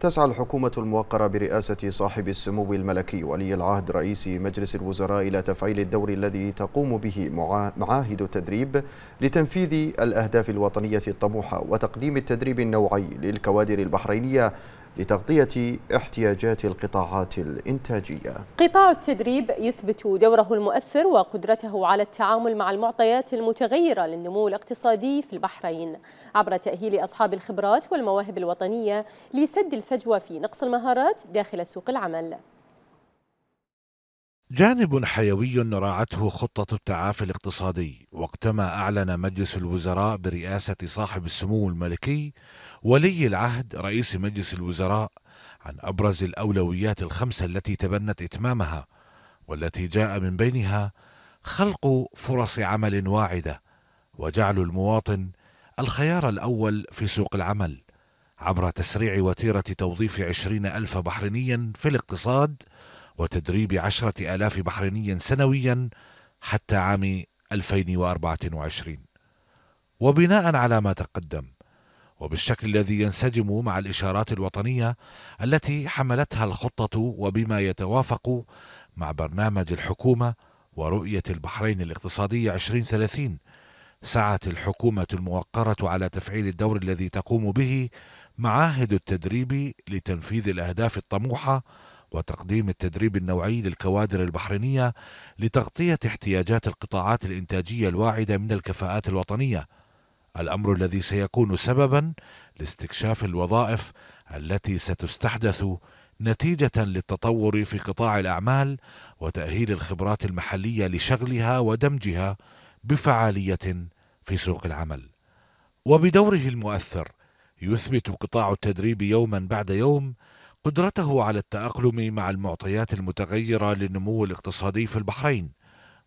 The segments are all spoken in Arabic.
تسعى الحكومة الموقرة برئاسة صاحب السمو الملكي ولي العهد رئيس مجلس الوزراء إلى تفعيل الدور الذي تقوم به معاهد التدريب لتنفيذ الأهداف الوطنية الطموحة وتقديم التدريب النوعي للكوادر البحرينية لتغطية احتياجات القطاعات الإنتاجية قطاع التدريب يثبت دوره المؤثر وقدرته على التعامل مع المعطيات المتغيرة للنمو الاقتصادي في البحرين عبر تأهيل أصحاب الخبرات والمواهب الوطنية لسد الفجوة في نقص المهارات داخل سوق العمل جانب حيوي راعته خطة التعافي الاقتصادي وقتما أعلن مجلس الوزراء برئاسة صاحب السمو الملكي ولي العهد رئيس مجلس الوزراء عن أبرز الأولويات الخمسة التي تبنت إتمامها والتي جاء من بينها خلق فرص عمل واعدة وجعل المواطن الخيار الأول في سوق العمل عبر تسريع وتيرة توظيف عشرين ألف بحرينيا في الاقتصاد وتدريب عشرة آلاف بحريني سنويا حتى عام 2024 وبناء على ما تقدم وبالشكل الذي ينسجم مع الإشارات الوطنية التي حملتها الخطة وبما يتوافق مع برنامج الحكومة ورؤية البحرين الاقتصادية 2030 سعت الحكومة الموقرة على تفعيل الدور الذي تقوم به معاهد التدريب لتنفيذ الأهداف الطموحة وتقديم التدريب النوعي للكوادر البحرينية لتغطية احتياجات القطاعات الإنتاجية الواعدة من الكفاءات الوطنية الأمر الذي سيكون سببا لاستكشاف الوظائف التي ستستحدث نتيجة للتطور في قطاع الأعمال وتأهيل الخبرات المحلية لشغلها ودمجها بفعالية في سوق العمل. وبدوره المؤثر يثبت قطاع التدريب يوما بعد يوم قدرته على التأقلم مع المعطيات المتغيرة للنمو الاقتصادي في البحرين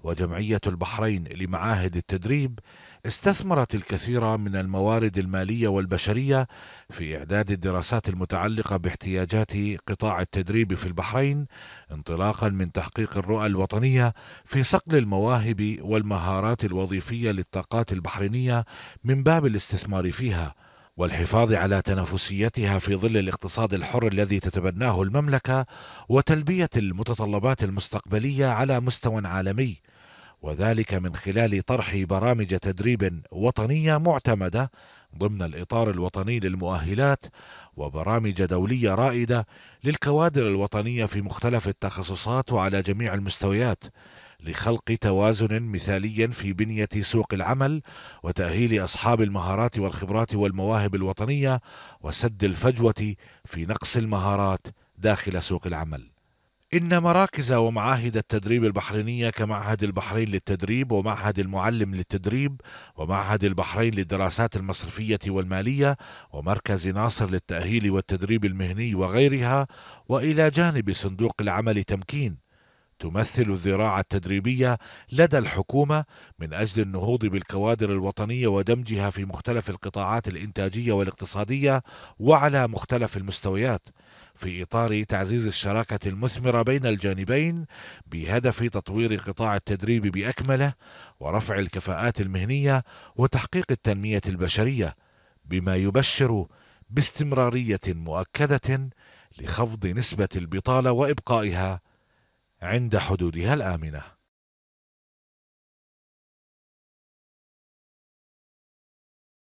وجمعية البحرين لمعاهد التدريب استثمرت الكثير من الموارد المالية والبشرية في إعداد الدراسات المتعلقة باحتياجات قطاع التدريب في البحرين انطلاقا من تحقيق الرؤى الوطنية في صقل المواهب والمهارات الوظيفية للطاقات البحرينية من باب الاستثمار فيها والحفاظ على تنافسيتها في ظل الاقتصاد الحر الذي تتبناه المملكه وتلبيه المتطلبات المستقبليه على مستوى عالمي وذلك من خلال طرح برامج تدريب وطنيه معتمده ضمن الإطار الوطني للمؤهلات وبرامج دولية رائدة للكوادر الوطنية في مختلف التخصصات وعلى جميع المستويات لخلق توازن مثالي في بنية سوق العمل وتأهيل أصحاب المهارات والخبرات والمواهب الوطنية وسد الفجوة في نقص المهارات داخل سوق العمل إن مراكز ومعاهد التدريب البحرينية كمعهد البحرين للتدريب ومعهد المعلم للتدريب ومعهد البحرين للدراسات المصرفية والمالية ومركز ناصر للتأهيل والتدريب المهني وغيرها وإلى جانب صندوق العمل تمكين تمثل الذراع التدريبية لدى الحكومة من أجل النهوض بالكوادر الوطنية ودمجها في مختلف القطاعات الإنتاجية والاقتصادية وعلى مختلف المستويات في إطار تعزيز الشراكة المثمرة بين الجانبين بهدف تطوير قطاع التدريب بأكمله ورفع الكفاءات المهنية وتحقيق التنمية البشرية بما يبشر باستمرارية مؤكدة لخفض نسبة البطالة وإبقائها عند حدودها الآمنة